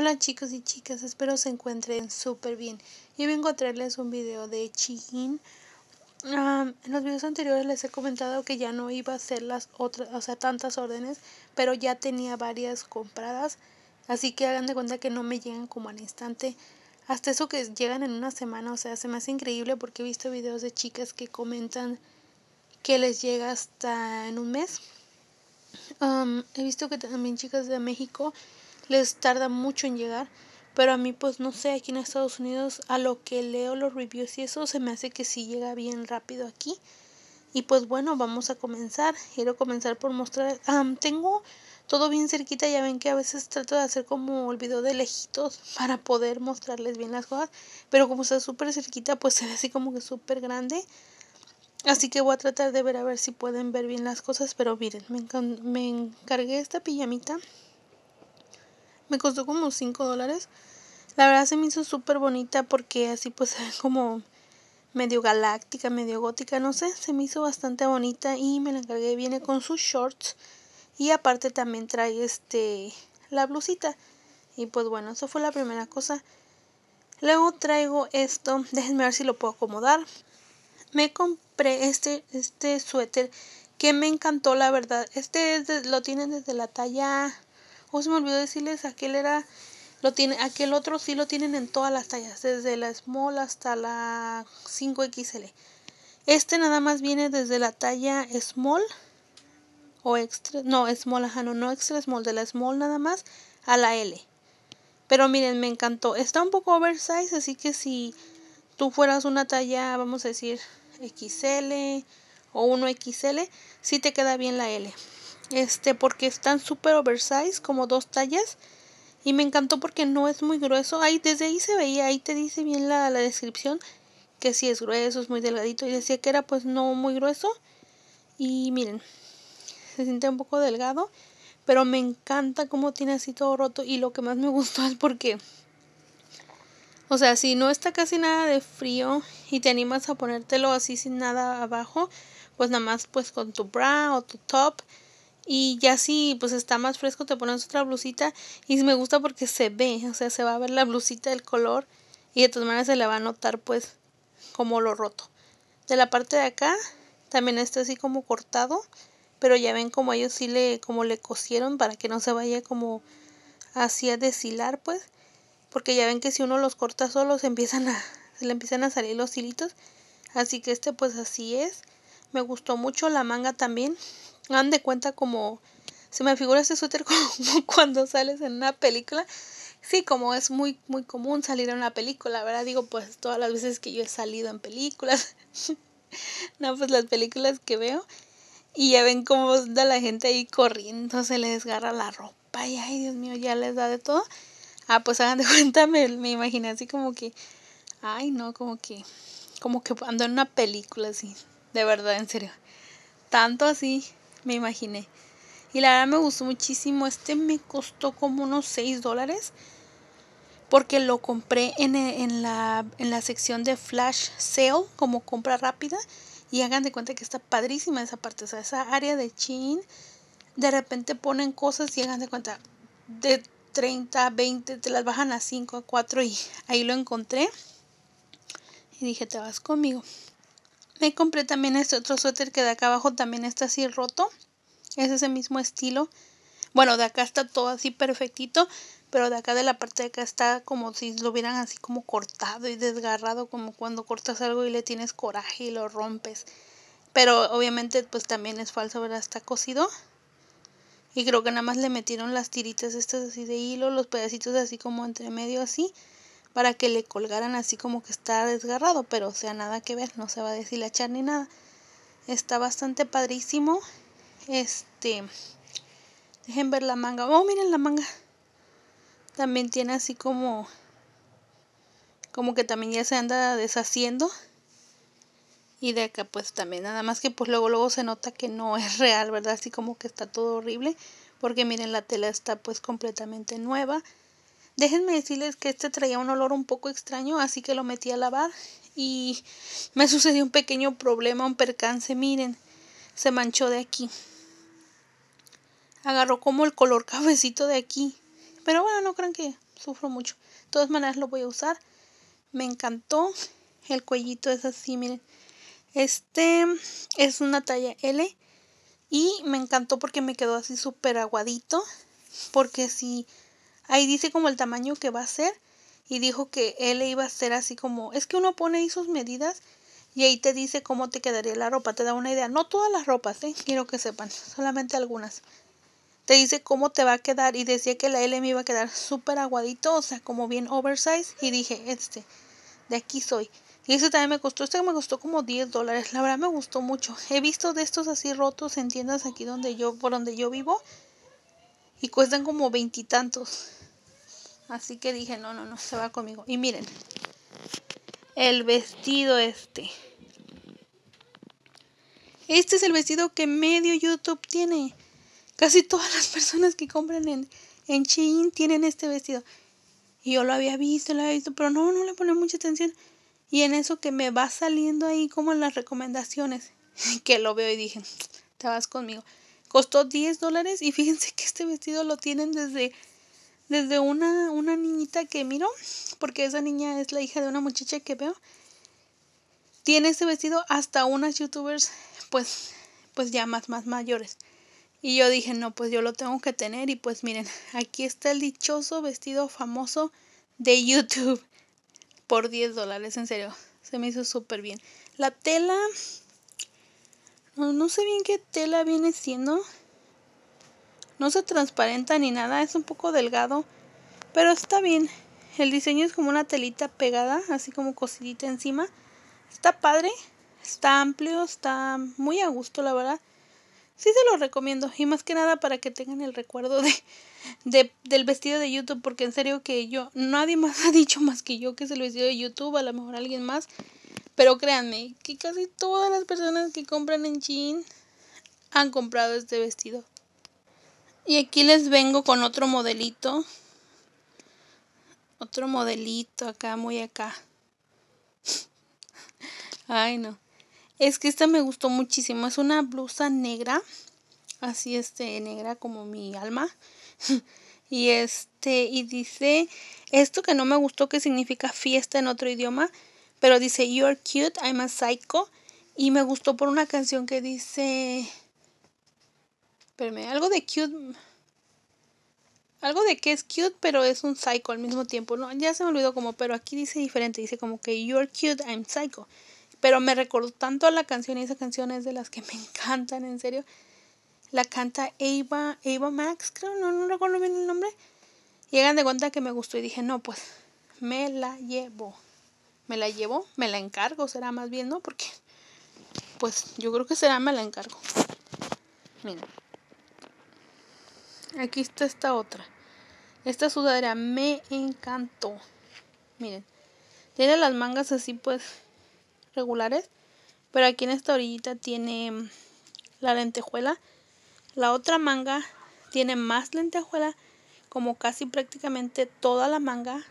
Hola chicos y chicas, espero se encuentren súper bien. Y vengo a traerles un video de Chihin. Ah, en los videos anteriores les he comentado que ya no iba a hacer las otras, o sea, tantas órdenes, pero ya tenía varias compradas. Así que hagan de cuenta que no me llegan como al instante. Hasta eso que llegan en una semana, o sea, se me hace increíble porque he visto videos de chicas que comentan que les llega hasta en un mes. Ah, he visto que también chicas de México les tarda mucho en llegar. Pero a mí, pues no sé, aquí en Estados Unidos, a lo que leo los reviews y eso, se me hace que sí llega bien rápido aquí. Y pues bueno, vamos a comenzar. Quiero comenzar por mostrar. ah tengo todo bien cerquita, ya ven que a veces trato de hacer como el de lejitos para poder mostrarles bien las cosas, pero como está súper cerquita, pues se ve así como que súper grande. Así que voy a tratar de ver a ver si pueden ver bien las cosas, pero miren, me, encargué esta pijamita me costó como 5 dólares. La verdad se me hizo súper bonita porque así pues como medio galáctica, medio gótica, no sé, se me hizo bastante bonita y me la encargué, viene con sus shorts y aparte también trae este la blusita. Y pues bueno, eso fue la primera cosa. Luego traigo esto, déjenme ver si lo puedo acomodar. Me compré este este suéter que me encantó, la verdad. Este lo tienen desde la talla o se me olvidó decirles, aquel era, lo tiene, aquel otro sí lo tienen en todas las tallas, desde la small hasta la 5XL. Este nada más viene desde la talla small o extra, no, small, ajá, no, no extra small, de la small nada más a la L. Pero miren, me encantó. Está un poco oversize, así que si tú fueras una talla, vamos a decir, XL o 1XL, sí te queda bien la L este porque están súper oversized como dos tallas y me encantó porque no es muy grueso ahí desde ahí se veía ahí te dice bien la, descripción que si sí es grueso es muy delgadito y decía que era pues no muy grueso y miren se siente un poco delgado pero me encanta cómo tiene así todo roto y lo que más me gustó es porque o sea, si no está casi nada de frío y te animas a ponértelo así sin nada abajo, pues nada más pues con tu bra o tu top y ya si pues está más fresco te pones otra blusita y me gusta porque se ve, o sea, se va a ver la blusita del color y de tus maneras se le va a notar pues como lo roto. De la parte de acá también está así como cortado, pero ya ven como ellos sí le como le cosieron para que no se vaya como así a deshilar pues, porque ya ven que si uno los corta solos empiezan a se le empiezan a salir los hilitos, así que este pues así es. Me gustó mucho la manga también. Hagan de cuenta como. Se me figura ese suéter como cuando sales en una película. Sí, como es muy, muy común salir en una película, ¿verdad? Digo, pues todas las veces que yo he salido en películas. no, pues las películas que veo. Y ya ven cómo da la gente ahí corriendo, se les desgarra la ropa y ay Dios mío, ya les da de todo. Ah, pues hagan de cuenta, me, me imaginé así como que, ay no, como que, como que ando en una película así, de verdad, en serio. Tanto así me imaginé. Y la verdad me gustó muchísimo. Este me costó como unos 6 dólares. Porque lo compré en, en, la, en la sección de flash sale, como compra rápida. Y hagan de cuenta que está padrísima esa parte. O sea, esa área de chin. De repente ponen cosas y hagan de cuenta. De 30, 20, te las bajan a 5, a 4 y ahí lo encontré. Y dije, te vas conmigo. Me compré también este otro suéter que de acá abajo también está así roto. Es ese mismo estilo. Bueno, de acá está todo así perfectito. Pero de acá de la parte de acá está como si lo hubieran así como cortado y desgarrado. Como cuando cortas algo y le tienes coraje y lo rompes. Pero obviamente pues también es falso, ¿verdad? Está cosido. Y creo que nada más le metieron las tiritas estas así de hilo. Los pedacitos así como entre medio así para que le colgaran así como que está desgarrado, pero o sea, nada que ver, no se va a deshilachar ni nada. Está bastante padrísimo. Este, dejen ver la manga. Oh, miren la manga. También tiene así como como que también ya se anda deshaciendo. Y de acá pues también, nada más que pues luego luego se nota que no es real, ¿verdad? Así como que está todo horrible, porque miren la tela está pues completamente nueva. Déjenme decirles que este traía un olor un poco extraño, así que lo metí a lavar y me sucedió un pequeño problema, un percance, miren, se manchó de aquí. Agarró como el color cafecito de aquí. Pero bueno, no crean que sufro mucho. De todas maneras lo voy a usar. Me encantó. El cuellito es así, miren. Este es una talla L. Y me encantó porque me quedó así súper aguadito. Porque si Ahí dice como el tamaño que va a ser y dijo que él iba a ser así como, es que uno pone ahí sus medidas y ahí te dice cómo te quedaría la ropa, te da una idea, no todas las ropas, ¿eh? quiero que sepan, solamente algunas. Te dice cómo te va a quedar y decía que la L me iba a quedar súper aguadito, o sea, como bien oversize y dije, este, de aquí soy. Y ese también me costó, este me costó como 10 dólares, la verdad me gustó mucho. He visto de estos así rotos en tiendas aquí donde yo, por donde yo vivo y cuestan como veintitantos. Así que dije, no, no, no, se va conmigo. Y miren, el vestido este. Este es el vestido que medio YouTube tiene. Casi todas las personas que compran en, en Shein tienen este vestido. Y yo lo había visto, lo había visto, pero no, no le pone mucha atención. Y en eso que me va saliendo ahí como en las recomendaciones, que lo veo y dije, te vas conmigo. Costó 10 dólares y fíjense que este vestido lo tienen desde desde una, una niñita que miro, porque esa niña es la hija de una muchacha que veo, tiene ese vestido hasta unas youtubers pues, pues ya más, mayores. Y yo dije, no, pues yo lo tengo que tener y pues miren, aquí está el dichoso vestido famoso de YouTube por 10 dólares, en serio, se me hizo súper bien. La tela, no sé bien qué tela viene siendo, no se transparenta ni nada, es un poco delgado, pero está bien. El diseño es como una telita pegada, así como cosidita encima. Está padre, está amplio, está muy a gusto, la verdad. Sí se lo recomiendo y más que nada para que tengan el recuerdo de, del vestido de YouTube porque en serio que yo nadie más ha dicho más que yo que es el vestido de YouTube, a lo mejor alguien más, pero créanme que casi todas las personas que compran en jean han comprado este vestido. Y aquí les vengo con otro modelito. Otro modelito acá, muy acá. Ay, no. Es que esta me gustó muchísimo. Es una blusa negra. Así, este, negra como mi alma. y este, y dice, esto que no me gustó que significa fiesta en otro idioma. Pero dice, you're cute, I'm a psycho. Y me gustó por una canción que dice algo de cute. Algo de que es cute, pero es un psycho al mismo tiempo. No, ya se me olvidó como, pero aquí dice diferente. Dice como que you're cute, I'm psycho. Pero me recordó tanto a la canción y esa canción es de las que me encantan, en serio. La canta Ava, Ava Max, creo, no, no recuerdo bien el nombre. Llegan de cuenta que me gustó y dije, no, pues me la llevo. Me la llevo, me la encargo, será más bien, ¿no? Porque, pues yo creo que será me la encargo. Mira. Aquí está esta otra. Esta sudadera me encantó. Miren. Tiene las mangas así pues regulares. Pero aquí en esta orillita tiene mm, la lentejuela. La otra manga tiene más lentejuela. Como casi prácticamente toda la manga.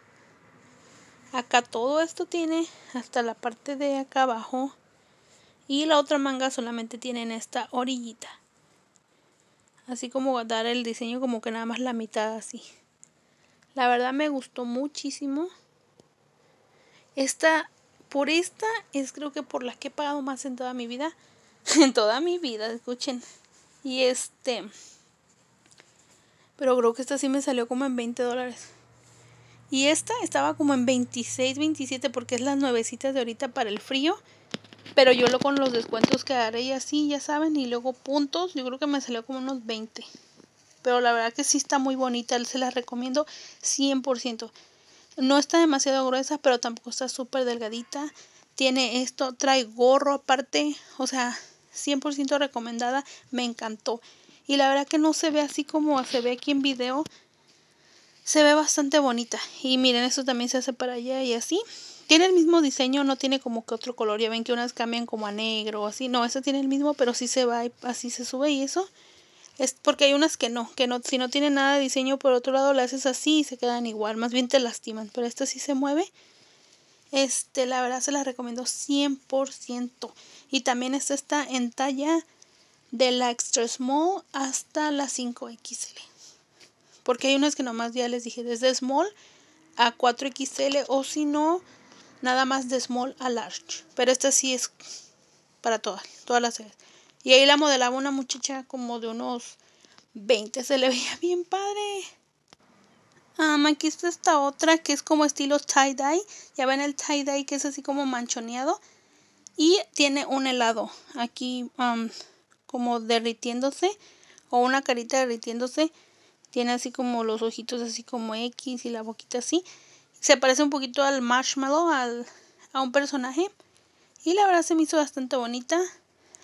Acá todo esto tiene hasta la parte de acá abajo. Y la otra manga solamente tiene en esta orillita así como dar el diseño como que nada más la mitad así. La verdad me gustó muchísimo. Esta, por esta es creo que por las que he pagado más en toda mi vida. en toda mi vida, escuchen. Y este... Pero creo que esta sí me salió como en 20 dólares. Y esta estaba como en 26, 27 porque es las nuevecitas de ahorita para el frío. Pero yo lo con los descuentos quedaré y así, ya saben. Y luego puntos, yo creo que me salió como unos 20. Pero la verdad que sí está muy bonita, se las recomiendo 100%. No está demasiado gruesa, pero tampoco está súper delgadita. Tiene esto, trae gorro aparte, o sea, 100% recomendada, me encantó. Y la verdad que no se ve así como se ve aquí en video. Se ve bastante bonita. Y miren, esto también se hace para allá y así. Tiene el mismo diseño, no tiene como que otro color. Ya ven que unas cambian como a negro o así. No, esta tiene el mismo, pero sí se va y así se sube y eso. Es porque hay unas que no, que no, si no tiene nada de diseño, por otro lado las haces así y se quedan igual. Más bien te lastiman, pero esta sí se mueve. Este, la verdad se la recomiendo 100%. Y también esta está en talla de la extra small hasta la 5XL. Porque hay unas que nomás ya les dije, desde small a 4XL o si no nada más de small a large. Pero esta sí es para todas, todas las edades. Y ahí la modelaba una muchacha como de unos 20, se le veía bien padre. Ah, aquí está esta otra que es como estilo tie-dye. Ya ven el tie-dye que es así como manchoneado. Y tiene un helado aquí como derritiéndose o una carita derritiéndose. Tiene así como los ojitos así como X y la boquita así. Se parece un poquito al marshmallow, a un personaje. Y la verdad se me hizo bastante bonita.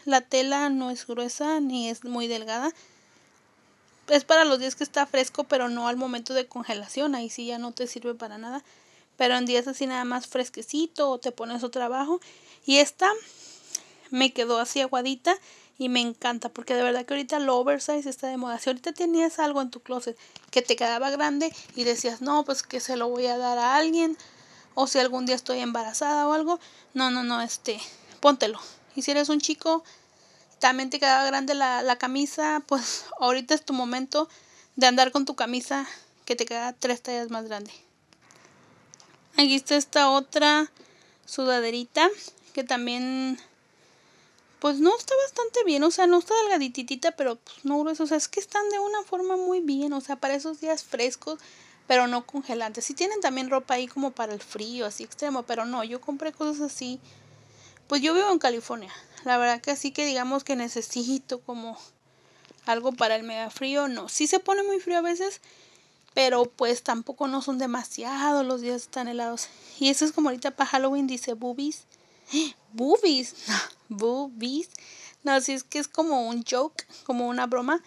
La tela no es gruesa ni es muy delgada. Es para los días que está fresco, pero no al momento de congelación. Ahí sí ya no te sirve para nada. Pero en días así nada más fresquecito o te pones otro trabajo. Y esta me quedó así aguadita y me encanta porque de verdad que ahorita lo oversize está de moda. Si ahorita tenías algo en tu closet que te quedaba grande y decías, no, pues que se lo voy a dar a alguien o si algún día estoy embarazada o algo, no, no, no, este, póntelo. Y si eres un chico, también te quedaba grande la, la camisa, pues ahorita es tu momento de andar con tu camisa que te queda tres tallas más grande. Aquí está esta otra sudaderita que también pues no, está bastante bien, o sea, no está delgadititita, pero pues, no grueso, o sea, es que están de una forma muy bien, o sea, para esos días frescos, pero no congelantes. Si tienen también ropa ahí como para el frío, así extremo, pero no, yo compré cosas así. Pues yo vivo en California, la verdad que así que digamos que necesito como algo para el mega frío, no. Sí se pone muy frío a veces, pero pues tampoco no son demasiado los días tan helados. Y eso es como ahorita para Halloween dice boobies. ¿Boobies? No. No, si es que es como un joke, como una broma,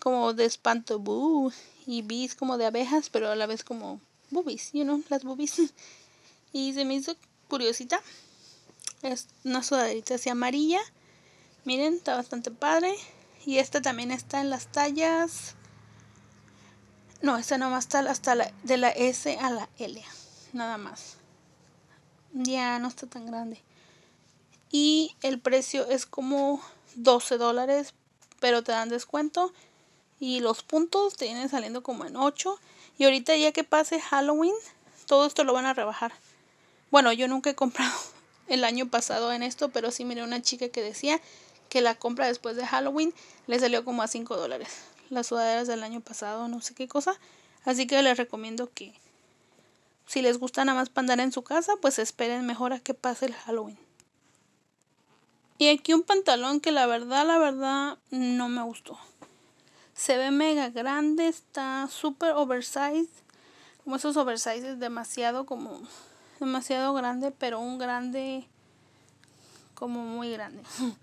como de espanto, boo, y bis como de abejas, pero a la vez como boobies, you know, las boobies. Y se me hizo curiosita. Es una sudadita así amarilla. Miren, está bastante padre. Y esta también está en las tallas. No, esta nomás está hasta la, de la S a la L. Nada más. Ya no está tan grande y el precio es como 12 dólares, pero te dan descuento y los puntos te vienen saliendo como en 8 y ahorita ya que pase Halloween, todo esto lo van a rebajar. Bueno, yo nunca he comprado el año pasado en esto, pero sí miré una chica que decía que la compra después de Halloween le salió como a 5 dólares. Las sudaderas del año pasado, no sé qué cosa. Así que les recomiendo que si les gusta nada más para andar en su casa, pues esperen mejor a que pase el Halloween. Y aquí un pantalón que la verdad, la verdad, no me gustó. Se ve mega grande, está súper oversized. Como esos oversized demasiado como... Demasiado grande, pero un grande como muy grande.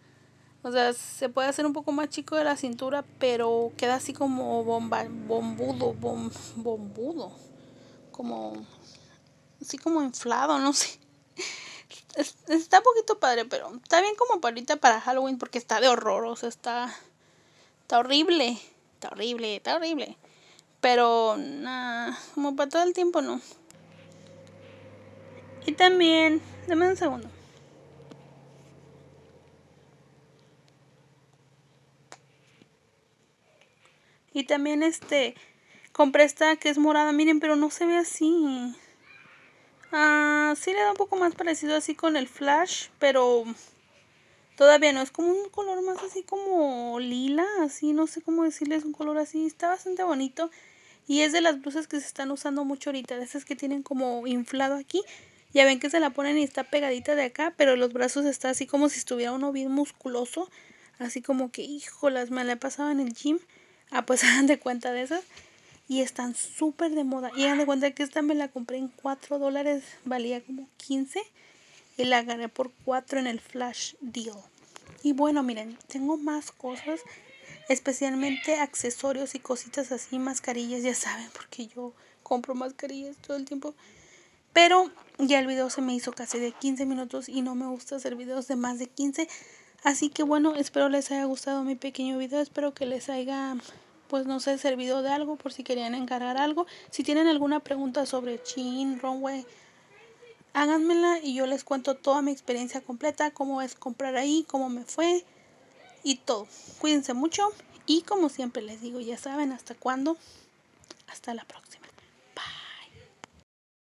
O sea, se puede hacer un poco más chico de la cintura, pero queda así como bomba, bombudo, bombudo. Como, así como inflado, no sé está un poquito padre, pero está bien como palita para Halloween porque está de horror, o sea, está, está horrible, está horrible, está horrible. Pero, nada, como para todo el tiempo no. Y también, dame un segundo. Y también este, compré esta que es morada, miren, pero no se ve así. Ah, sí le da un poco más parecido así con el flash, pero todavía no. Es como un color más así como lila, así, no sé cómo decirles, un color así. Está bastante bonito. Y es de las blusas que se están usando mucho ahorita, de esas que tienen como inflado aquí. Ya ven que se la ponen y está pegadita de acá, pero los brazos está así como si estuviera uno bien musculoso. Así como que, híjolas, me la he pasado en el gym. Ah, pues dan de cuenta de esas y están súper de moda. Y hagan de cuenta que esta me la compré en 4 dólares, valía como 15 y la gané por 4 en el flash deal. Y bueno, miren, tengo más cosas, especialmente accesorios y cositas así, mascarillas, ya saben, porque yo compro mascarillas todo el tiempo. Pero ya el video se me hizo casi de 15 minutos y no me gusta hacer videos de más de 15. Así que bueno, espero les haya gustado mi pequeño video, espero que les haya pues se he servido de algo por si querían encargar algo. Si tienen alguna pregunta sobre Chin, Runway, háganmela y yo les cuento toda mi experiencia completa, cómo es comprar ahí, cómo me fue y todo. Cuídense mucho y como siempre les digo, ya saben hasta cuándo. Hasta la próxima.